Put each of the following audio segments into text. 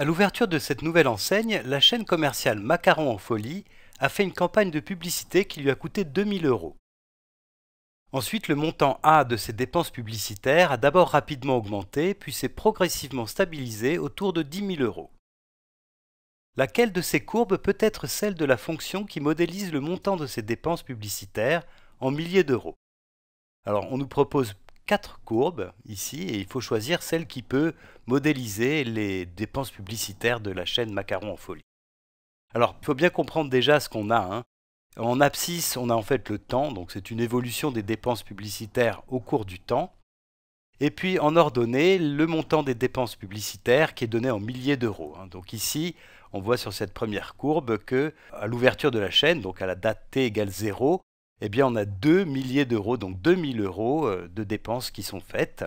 À l'ouverture de cette nouvelle enseigne, la chaîne commerciale Macaron en Folie a fait une campagne de publicité qui lui a coûté 2000 euros. Ensuite, le montant A de ses dépenses publicitaires a d'abord rapidement augmenté, puis s'est progressivement stabilisé autour de 10 000 euros. Laquelle de ces courbes peut être celle de la fonction qui modélise le montant de ses dépenses publicitaires en milliers d'euros Alors, on nous propose quatre courbes ici et il faut choisir celle qui peut modéliser les dépenses publicitaires de la chaîne Macaron en folie. Alors, il faut bien comprendre déjà ce qu'on a. Hein. En abscisse, on a en fait le temps, donc c'est une évolution des dépenses publicitaires au cours du temps. Et puis en ordonnée, le montant des dépenses publicitaires qui est donné en milliers d'euros. Hein. Donc ici, on voit sur cette première courbe que à l'ouverture de la chaîne, donc à la date t égale 0, eh bien on a 2 milliers d'euros, donc 2000 euros euh, de dépenses qui sont faites.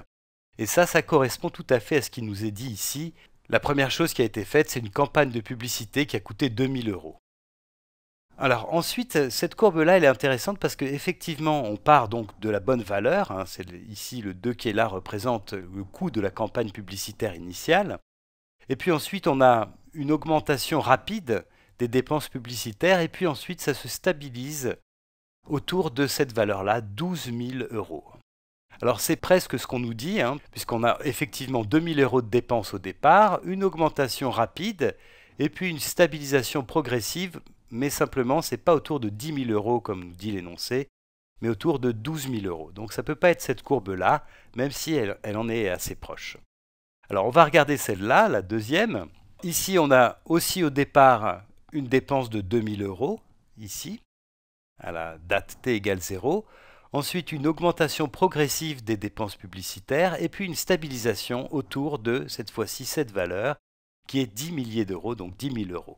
Et ça, ça correspond tout à fait à ce qui nous est dit ici. La première chose qui a été faite, c'est une campagne de publicité qui a coûté 2000 euros. Alors ensuite, cette courbe-là, elle est intéressante parce qu'effectivement, on part donc de la bonne valeur. Hein. ici le 2 qui est là représente le coût de la campagne publicitaire initiale. Et puis ensuite, on a une augmentation rapide des dépenses publicitaires. Et puis ensuite, ça se stabilise autour de cette valeur-là, 12 000 euros. Alors c'est presque ce qu'on nous dit, hein, puisqu'on a effectivement 2 000 euros de dépenses au départ, une augmentation rapide, et puis une stabilisation progressive, mais simplement ce n'est pas autour de 10 000 euros comme nous dit l'énoncé, mais autour de 12 000 euros. Donc ça ne peut pas être cette courbe-là, même si elle, en est assez proche. Alors on va regarder celle-là, la deuxième. Ici on a aussi au départ une dépense de 2 000 euros, ici, à la date t égale 0, ensuite une augmentation progressive des dépenses publicitaires et puis une stabilisation autour de, cette fois-ci, cette valeur qui est 10 milliers d'euros, donc 10 000 euros.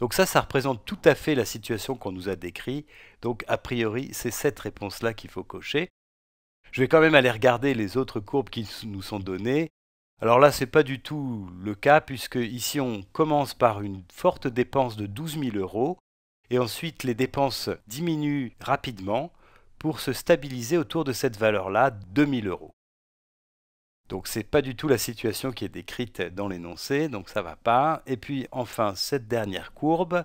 Donc ça, ça représente tout à fait la situation qu'on nous a décrite. Donc a priori, c'est cette réponse-là qu'il faut cocher. Je vais quand même aller regarder les autres courbes qui nous sont données. Alors là, ce n'est pas du tout le cas, puisque ici, on commence par une forte dépense de 12 000 euros, et ensuite les dépenses diminuent rapidement pour se stabiliser autour de cette valeur-là, 2000 euros. Donc ce n'est pas du tout la situation qui est décrite dans l'énoncé, donc ça va pas. Et puis enfin cette dernière courbe,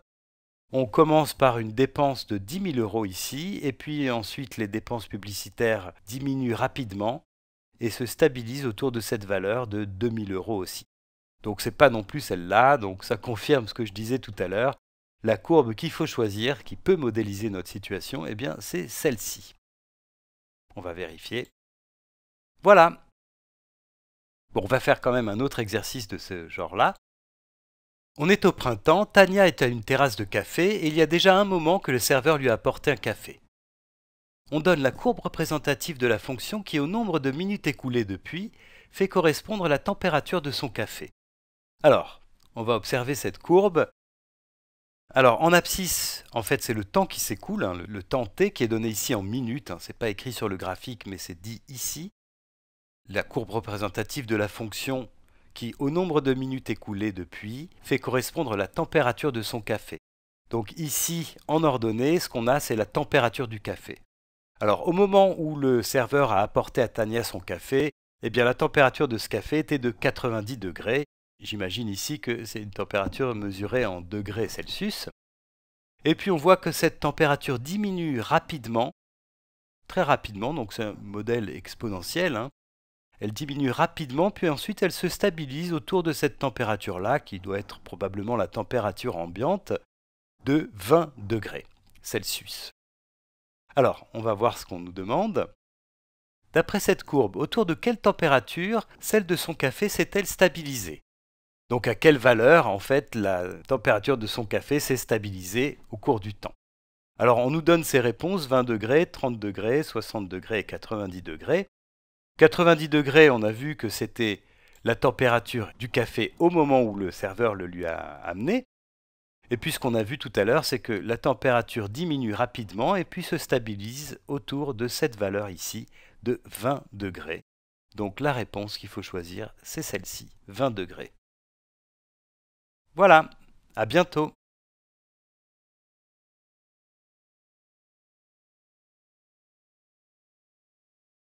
on commence par une dépense de 10 000 euros ici, et puis ensuite les dépenses publicitaires diminuent rapidement et se stabilisent autour de cette valeur de 2 000 euros aussi. Donc ce n'est pas non plus celle-là, donc ça confirme ce que je disais tout à l'heure, la courbe qu'il faut choisir, qui peut modéliser notre situation, eh bien c'est celle-ci. On va vérifier. Voilà. Bon, on va faire quand même un autre exercice de ce genre-là. On est au printemps, Tania est à une terrasse de café et il y a déjà un moment que le serveur lui a apporté un café. On donne la courbe représentative de la fonction qui, au nombre de minutes écoulées depuis, fait correspondre la température de son café. Alors, on va observer cette courbe alors en abscisse, en fait c'est le temps qui s'écoule, hein, le, temps t qui est donné ici en minutes, hein. Ce n'est pas écrit sur le graphique mais c'est dit ici. La courbe représentative de la fonction qui, au nombre de minutes écoulées depuis, fait correspondre la température de son café. Donc ici, en ordonnée, ce qu'on a, c'est la température du café. Alors au moment où le serveur a apporté à Tania son café, eh bien la température de ce café était de 90 degrés, J'imagine ici que c'est une température mesurée en degrés Celsius. Et puis on voit que cette température diminue rapidement, très rapidement, donc c'est un modèle exponentiel. Hein. Elle diminue rapidement, puis ensuite elle se stabilise autour de cette température-là, qui doit être probablement la température ambiante, de 20 degrés Celsius. Alors, on va voir ce qu'on nous demande. D'après cette courbe, autour de quelle température celle de son café s'est-elle stabilisée donc à quelle valeur, en fait, la température de son café s'est stabilisée au cours du temps Alors on nous donne ces réponses 20 degrés, 30 degrés, 60 degrés et 90 degrés. 90 degrés, on a vu que c'était la température du café au moment où le serveur le lui a amené. Et puis ce qu'on a vu tout à l'heure, c'est que la température diminue rapidement et puis se stabilise autour de cette valeur ici de 20 degrés. Donc la réponse qu'il faut choisir, c'est celle-ci, 20 degrés. Voilà, à bientôt